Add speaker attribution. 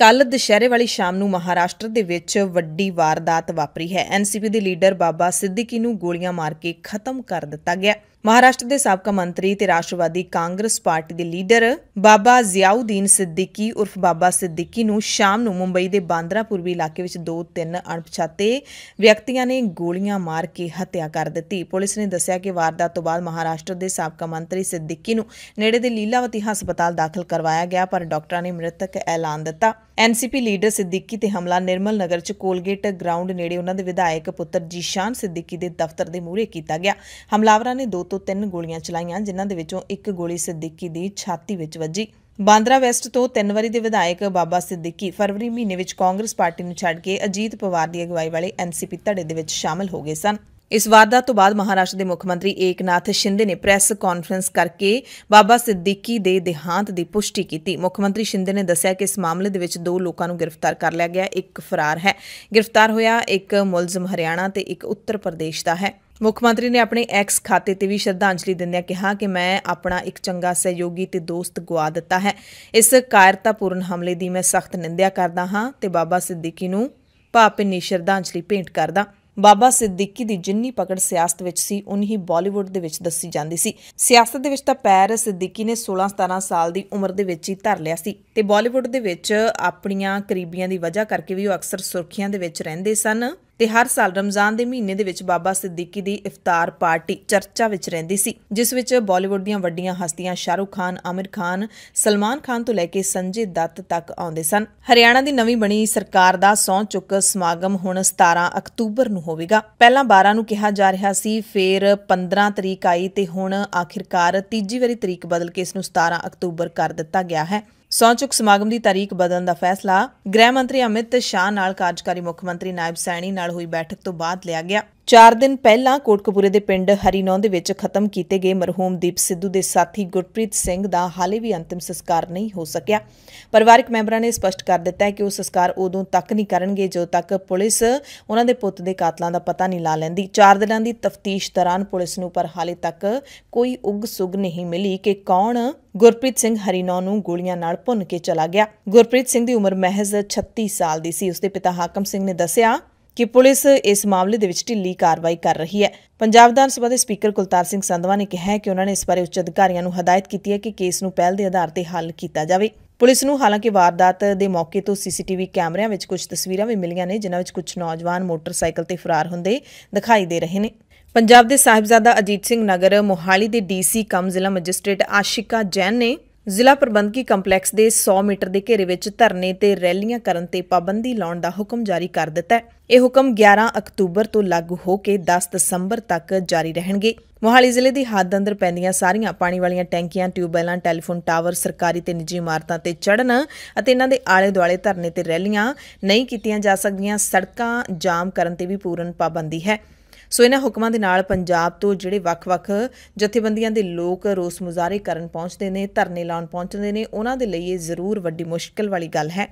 Speaker 1: ਕੱਲ ਦੁਸ਼ਹਿਰੇ ਵਾਲੀ ਸ਼ਾਮ ਨੂੰ ਮਹਾਰਾਸ਼ਟਰ ਦੇ ਵਿੱਚ ਵੱਡੀ ਵਾਰਦਾਤ ਵਾਪਰੀ ਹੈ ਐਨਸੀਪੀ ਦੇ ਲੀਡਰ ਬਾਬਾ ਸਿੱਦੀਕੀ ਨੂੰ ਗੋਲੀਆਂ ਮਾਰ ਕੇ ਖਤਮ ਕਰ ਦਿੱਤਾ ਗਿਆ ਮਹਾਰਾਸ਼ਟਰ ਦੇ ਸਾਬਕਾ ਮੰਤਰੀ ਤੇ ਰਾਸ਼ਟਰਵਾਦੀ ਕਾਂਗਰਸ ਪਾਰਟੀ ਦੇ ਲੀਡਰ ਬਾਬਾ ਜ਼ਿਆਉਦੀਨ ਸਿੱਦੀਕੀ ਉਰਫ ਬਾਬਾ ਸਿੱਦੀਕੀ ਨੂੰ ਸ਼ਾਮ ਨੂੰ ਮੁੰਬਈ ਦੇ ਬਾਂਦਰਾ ਪੂਰਬੀ ਇਲਾਕੇ ਵਿੱਚ ਦੋ ਤਿੰਨ ਅਣਪਛਾਤੇ ਵਿਅਕਤੀਆਂ ਨੇ ਗੋਲੀਆਂ ਮਾਰ ਕੇ ਹੱਤਿਆ ਕਰ ਦਿੱਤੀ ਪੁਲਿਸ ਨੇ ਦੱਸਿਆ ਕਿ ਵਾਰਦਾਤ ਤੋਂ ਬਾਅਦ ਮਹਾਰਾਸ਼ਟਰ ਦੇ ਸਾਬਕਾ ਮੰਤਰੀ ਸਿੱਦੀਕੀ ਨੂੰ ਨੇੜੇ ਦੇ ਲੀਲਾਵਤੀ ਹਸਪਤਾਲ ਦਾਖਲ ਕਰਵਾਇਆ ਗਿਆ ਪਰ ਡਾਕਟਰਾਂ ਨੇ ਮ੍ਰਿਤਕ ਐਲਾਨ ਦਿੱਤਾ ਐਨਸੀਪੀ ਲੀਡਰ ਸਿੱਦੀਕੀ ਤੇ ਹਮਲਾ ਨਿਰਮਲ ਨਗਰ ਚ ਕੋਲਗੇਟ ਗਰਾਊਂਡ ਨੇੜੇ ਉਹਨਾਂ ਦੇ ਵਿਧਾਇਕ ਪੁੱਤਰ ਜੀਸ਼ਾਨ ਸਿੱਦੀਕੀ ਦੇ ਦਫ਼ਤਰ ਦੇ ਮੂਹਰੇ ਕੀਤਾ ਗਿਆ ਹਮਲਾਵਰਾਂ ਨੇ ਦੋ ਤੋਂ ਤਿੰਨ ਗੋਲੀਆਂ ਚਲਾਈਆਂ ਜਿਨ੍ਹਾਂ ਦੇ ਵਿੱਚੋਂ ਇੱਕ ਗੋਲੀ ਸਿੱਦੀਕੀ ਦੀ ਛਾਤੀ ਵਿੱਚ ਵੱਜੀ ਬਾਂਦਰਾ ਵੈਸਟ ਤੋਂ ਤਿੰਨ ਵਾਰੀ ਦੇ ਵਿਧਾਇਕ ਬਾਬਾ ਸਿੱਦੀਕੀ ਫਰਵਰੀ ਮਹੀਨੇ ਵਿੱਚ ਕਾਂਗਰਸ ਪਾਰਟੀ ਨੂੰ ਛੱਡ ਕੇ ਅਜੀਤ ਪਵਾਰ ਦੀ ਅਗਵਾਈ ਵਾਲੇ ਐਨਸੀਪੀ ਧੜੇ ਦੇ ਵਿੱਚ ਸ਼ਾਮਲ ਹੋ ਗਏ ਸਨ ਇਸ ਵਾਰਦਾਤ ਤੋਂ ਬਾਅਦ ਮਹਾਰਾਸ਼ਟਰ ਦੇ ਮੁੱਖ ਮੰਤਰੀ ਏਕਨਾਥ ਸ਼ਿੰਦੇ ਨੇ ਪ੍ਰੈਸ ਕਾਨਫਰੰਸ ਕਰਕੇ ਬਾਬਾ ਸਿੱਦੀਕੀ ਦੇ ਦੇਹਾਂਤ ਦੀ ਪੁਸ਼ਟੀ ਕੀਤੀ ਮੁੱਖ ਮੰਤਰੀ ਸ਼ਿੰਦੇ ਨੇ ਦੱਸਿਆ ਕਿ ਇਸ ਮਾਮਲੇ ਦੇ ਵਿੱਚ ਦੋ ਲੋਕਾਂ ਨੂੰ ਗ੍ਰਿਫਤਾਰ ਕਰ ਲਿਆ ਗਿਆ ਇੱਕ ਫਰਾਰ ਹੈ ਗ੍ਰਿਫਤਾਰ ਹੋਇਆ ਇੱਕ ਮੁਲਜ਼ਮ ਹਰਿਆਣਾ ਤੇ ਇੱਕ ਉੱਤਰ ਪ੍ਰਦੇਸ਼ ਦਾ ਹੈ ਮੁੱਖ ਮੰਤਰੀ ਨੇ ਆਪਣੇ ਐਕਸ ਖਾਤੇ ਤੇ ਵੀ ਸ਼ਰਧਾਂਜਲੀ ਦਿੰਦਿਆਂ ਕਿਹਾ ਕਿ ਮੈਂ ਆਪਣਾ ਇੱਕ ਚੰਗਾ ਸਹਿਯੋਗੀ ਤੇ ਦੋਸਤ ਗਵਾ ਦਿੱਤਾ ਹੈ ਇਸ ਕਾਇਰਤਾਪੂਰਨ ਹਮਲੇ ਦੀ ਮੈਂ ਸਖਤ ਨਿੰਦਿਆ ਕਰਦਾ ਹਾਂ ਤੇ ਬਾਬਾ ਸਿੱਦੀਕੀ ਨੂੰ ਭਾਵਪਿੰਨੀ ਸ਼ਰਧਾਂਜਲੀ ਭੇਂਟ ਕਰਦਾ ਬਾਬਾ ਸਿੱਦੀਕੀ ਦੀ ਜਿੰਨੀ ਪਕੜ ਸਿਆਸਤ ਵਿੱਚ ਸੀ ਉਨਹੀ ਬਾਲੀਵੁੱਡ ਦੇ ਵਿੱਚ ਦੱਸੀ ਜਾਂਦੀ ਸੀ ਸਿਆਸਤ ਦੇ ਵਿੱਚ ਤਾਂ ਪੈਰ ਸਿੱਦੀਕੀ ਨੇ 16-17 ਸਾਲ ਦੀ ਉਮਰ ਦੇ ਵਿੱਚ ਹੀ ਧਰ ਲਿਆ ਸੀ ਤੇ ਬਾਲੀਵੁੱਡ ਦੇ ਵਿੱਚ ਆਪਣੀਆਂ ਕਰੀਬੀਆਂ ਦੀ ਵਜ੍ਹਾ ਕਰਕੇ ਵੀ ਉਹ ਅਕਸਰ ਸੁਰਖੀਆਂ ਦੇ ਵਿੱਚ ਰਹਿੰਦੇ ਸਨ ਤੇ ਹਰ ਸਾਲ ਰਮਜ਼ਾਨ ਦੇ ਮਹੀਨੇ ਦੇ ਵਿੱਚ ਬਾਬਾ ਸਿੱਦੀਕੀ ਦੀ ਇਫਤਾਰ ਪਾਰਟੀ ਚਰਚਾ ਵਿੱਚ ਰਹਿੰਦੀ ਸੀ ਜਿਸ ਵਿੱਚ ਬਾਲੀਵੁੱਡ ਦੀਆਂ ਵੱਡੀਆਂ ਹਸਤੀਆਂ ਸ਼ਾਹਰੁਖ ਖਾਨ ਆਮਿਰ ਖਾਨ ਸਲਮਾਨ ਖਾਨ ਤੋਂ ਲੈ ਕੇ ਸੰਜੇ ਦੱਤ ਤੱਕ ਆਉਂਦੇ ਸਨ ਹਰਿਆਣਾ ਦੀ ਨਵੀਂ ਬਣੀ ਸਰਕਾਰ ਦਾ ਸੌਂ ਚੁੱਕ ਸਮਾਗਮ ਹੁਣ 17 ਅਕਤੂਬਰ ਨੂੰ ਹੋਵੇਗਾ ਪਹਿਲਾਂ 12 ਨੂੰ ਕਿਹਾ ਜਾ ਰਿਹਾ ਸੀ ਫਿਰ 15 ਤਰੀਕ ਆਈ ਤੇ ਹੁਣ ਆਖਿਰਕਾਰ ਤੀਜੀ ਵਾਰੀ ਤਰੀਕ ਬਦਲ ਕੇ ਇਸ ਨੂੰ 17 ਅਕਤੂਬਰ ਕਰ ਦਿੱਤਾ ਗਿਆ ਹੈ ਸੌਂਚੁਕ ਸਮਾਗਮ ਦੀ ਤਾਰੀਖ ਬਦਲਣ ਦਾ ਫੈਸਲਾ ਗ੍ਰਹਿ ਮੰਤਰੀ ਅਮਿਤ ਸ਼ਾਹ ਨਾਲ ਕਾਰਜਕਾਰੀ ਮੁੱਖ ਮੰਤਰੀ ਨਾਇਬ ਸੈਣੀ ਨਾਲ ਹੋਈ ਬੈਠਕ ਤੋਂ ਬਾਅਦ ਲਿਆ ਗਿਆ 4 ਦਿਨ ਪਹਿਲਾਂ ਕੋਟਕਪੂਰੇ ਦੇ ਪਿੰਡ ਹਰੀਨੌਂ ਦੇ ਵਿੱਚ ਖਤਮ ਕੀਤੇ ਗਏ ਮਰਹੂਮ ਦੀਪ ਸਿੱਧੂ ਦੇ ਸਾਥੀ ਗੁਰਪ੍ਰੀਤ ਸਿੰਘ ਦਾ ਹਾਲੇ ਵੀ ਅੰਤਿਮ ਸੰਸਕਾਰ ਨਹੀਂ ਹੋ ਸਕਿਆ ਪਰਿਵਾਰਕ ਮੈਂਬਰਾਂ ਨੇ ਸਪਸ਼ਟ ਕਰ ਦਿੱਤਾ ਹੈ ਕਿ ਉਹ ਸੰਸਕਾਰ ਉਦੋਂ ਤੱਕ ਨਹੀਂ ਕਰਨਗੇ ਜਦੋਂ ਤੱਕ ਪੁਲਿਸ ਉਹਨਾਂ ਦੇ ਪੁੱਤ ਦੇ ਕਾਤਲਾਂ ਦਾ ਪਤਾ ਨਹੀਂ ਲਾ ਲੈਂਦੀ 4 ਦਿਨਾਂ ਦੀ ਤਫਤੀਸ਼ ਦੌਰਾਨ ਪੁਲਿਸ ਨੂੰ ਪਰ ਹਾਲੇ ਤੱਕ ਕੋਈ ਉਗ ਸੁਗ ਨਹੀਂ ਮਿਲੀ ਕਿ ਕੌਣ ਗੁਰਪ੍ਰੀਤ ਸਿੰਘ ਹਰੀਨੌਂ ਨੂੰ ਗੋਲੀਆਂ ਨਾਲ ਭੁੰਨ ਕੇ ਚਲਾ ਗਿਆ ਗੁਰਪ੍ਰੀਤ ਸਿੰਘ ਦੀ ਉਮਰ ਮਹਿਜ਼ 36 ਸਾਲ ਦੀ ਸੀ ਉਸਦੇ ਪਿਤਾ ਹਾਕਮ ਸਿੰਘ ਨੇ ਦੱਸਿਆ ਕਿ ਪੁਲਿਸ ਇਸ ਮਾਮਲੇ ਦੇ ਵਿੱਚ ਢਿੱਲੀ ਕਾਰਵਾਈ ਕਰ ਰਹੀ ਹੈ ਪੰਜਾਬ ਵਿਧਾਨ ਸਭਾ ਦੇ ਸਪੀਕਰ ਕੁਲਤਾਰ ਸਿੰਘ ਸੰਧਵਾ ਨੇ ਕਿਹਾ ਹੈ ਕਿ ਉਹਨਾਂ ਨੇ ਇਸ ਬਾਰੇ ਉੱਚ ਅਧਿਕਾਰੀਆਂ ਨੂੰ ਹਦਾਇਤ ਕੀਤੀ ਹੈ ਕਿ ਕੇਸ ਨੂੰ ਪਹਿਲ ਦੇ ਆਧਾਰ ਤੇ ਹੱਲ ਕੀਤਾ ਜਾਵੇ ਪੁਲਿਸ ਨੂੰ ਹਾਲਾਂਕਿ ਵਾਰਦਾਤ ਦੇ ਮੌਕੇ ਤੋਂ ਸੀਸੀਟੀਵੀ ਕੈਮਰਿਆਂ ਵਿੱਚ ਕੁਝ ਤਸਵੀਰਾਂ ਵੀ ਮਿਲੀਆਂ ਨੇ ਜਿਨ੍ਹਾਂ ਵਿੱਚ ਕੁਝ ਨੌਜਵਾਨ ਮੋਟਰਸਾਈਕਲ ਤੇ ਫਰਾਰ ਹੁੰਦੇ ਦਿਖਾਈ ਦੇ ਰਹੇ ਨੇ ਪੰਜਾਬ ਦੇ ਸਾਹਿਬਜ਼ਾਦਾ ਅਜੀਤ ਸਿੰਘ ਨਗਰ ਮੋਹਾਲੀ ਦੇ ਡੀਸੀ ਕਮ ਜ਼ਿਲ੍ਹਾ ਮੈਜਿਸਟ੍ਰੇਟ ਆਸ਼ਿਕਾ ਜੈਨ ਨੇ ਜ਼ਿਲ੍ਹਾ ਪ੍ਰਬੰਧਕੀ ਕੰਪਲੈਕਸ ਦੇ 100 ਮੀਟਰ ਦੇ ਘੇਰੇ ਵਿੱਚ ਧਰਨੇ ਤੇ ਰੈਲੀਆਂ ਕਰਨ ਤੇ ਪਾਬੰਦੀ ਲਾਉਣ ਦਾ ਹੁਕਮ ਜਾਰੀ ਕਰ ਦਿੱਤਾ ਹੈ ਇਹ ਹੁਕਮ 11 ਅਕਤੂਬਰ ਤੋਂ ਲਾਗੂ ਹੋ ਕੇ 10 ਦਸੰਬਰ ਤੱਕ ਜਾਰੀ ਰਹਿਣਗੇ ਮੋਹਾਲੀ ਜ਼ਿਲ੍ਹੇ ਦੀ ਹੱਦ ਅੰਦਰ ਪੈਂਦੀਆਂ ਸਾਰੀਆਂ ਪਾਣੀ ਵਾਲੀਆਂ ਟੈਂਕੀਆਂ ਟਿਊਬਵੈਲਾਂ ਟੈਲੀਫੋਨ ਟਾਵਰ ਸਰਕਾਰੀ ਤੇ ਨਿੱਜੀ ਇਮਾਰਤਾਂ ਤੇ ਚੜਨ ਅਤੇ ਇਹਨਾਂ ਦੇ ਆਲੇ ਦੁਆਲੇ ਧਰਨੇ ਤੇ ਰੈਲੀਆਂ ਨਹੀਂ ਕੀਤੀਆਂ ਜਾ ਸਕਦੀਆਂ ਸੜਕਾਂ ਜਾਮ ਕਰਨ ਤੇ ਵੀ ਪੂਰਨ ਪਾਬੰਦੀ ਹੈ ਸੋ ਇਹਨਾਂ ਹੁਕਮਾਂ ਦੇ ਨਾਲ ਪੰਜਾਬ ਤੋਂ ਜਿਹੜੇ ਵੱਖ-ਵੱਖ ਜਥੇਬੰਦੀਆਂ ਦੇ ਲੋਕ ਰੋਸ ਮੁਜ਼ਾਹਰੇ ਕਰਨ ਪਹੁੰਚਦੇ ਨੇ ਧਰਨੇ ਲਾਉਣ ਪਹੁੰਚਦੇ ਨੇ ਉਹਨਾਂ ਦੇ ਲਈ ਇਹ ਜ਼ਰੂਰ ਵੱਡੀ ਮੁਸ਼ਕਲ ਵਾਲੀ ਗੱਲ ਹੈ